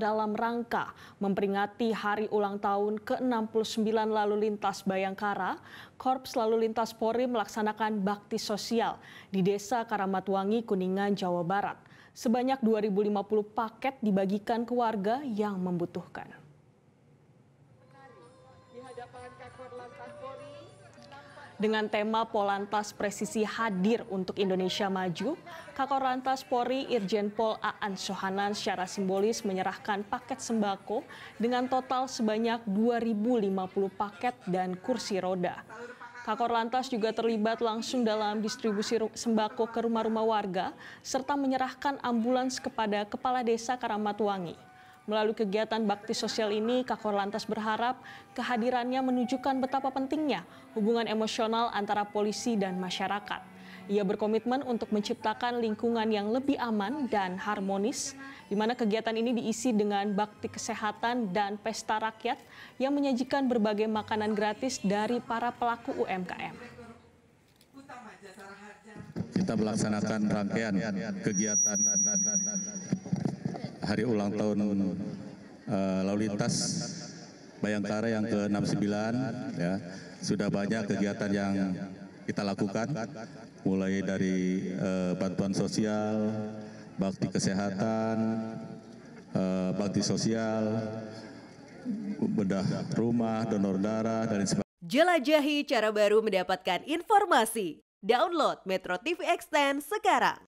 Dalam rangka memperingati hari ulang tahun ke-69 Lalu Lintas Bayangkara, Korps Lalu Lintas Polri melaksanakan bakti sosial di Desa Karamatwangi, Kuningan, Jawa Barat. Sebanyak 2.050 paket dibagikan ke warga yang membutuhkan. Dengan tema Polantas Presisi Hadir untuk Indonesia Maju, Kakor Lantas Polri Irjen Pol Aan Sohanan secara simbolis menyerahkan paket sembako dengan total sebanyak 2.050 paket dan kursi roda. Kakor Lantas juga terlibat langsung dalam distribusi sembako ke rumah-rumah warga, serta menyerahkan ambulans kepada Kepala Desa Karamatwangi. Melalui kegiatan bakti sosial ini, Kakor Lantas berharap kehadirannya menunjukkan betapa pentingnya hubungan emosional antara polisi dan masyarakat. Ia berkomitmen untuk menciptakan lingkungan yang lebih aman dan harmonis, di mana kegiatan ini diisi dengan bakti kesehatan dan pesta rakyat yang menyajikan berbagai makanan gratis dari para pelaku UMKM. Kita melaksanakan rangkaian kegiatan hari ulang tahun uh, lalu lintas Bayangkara yang ke-69 ya sudah banyak kegiatan yang kita lakukan mulai dari uh, bantuan sosial, bakti kesehatan, uh, bakti sosial, bedah rumah, donor darah dan sebagainya. Jelajahi cara baru mendapatkan informasi. Download Metro TV Extend sekarang.